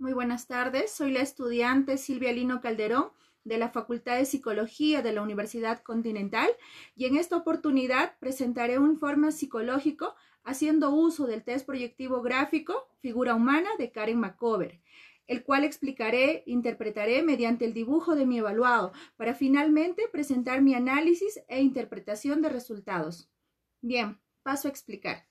Muy buenas tardes, soy la estudiante Silvia Lino Calderón de la Facultad de Psicología de la Universidad Continental y en esta oportunidad presentaré un informe psicológico haciendo uso del test proyectivo gráfico Figura Humana de Karen McCover, el cual explicaré, interpretaré mediante el dibujo de mi evaluado para finalmente presentar mi análisis e interpretación de resultados. Bien, paso a explicar.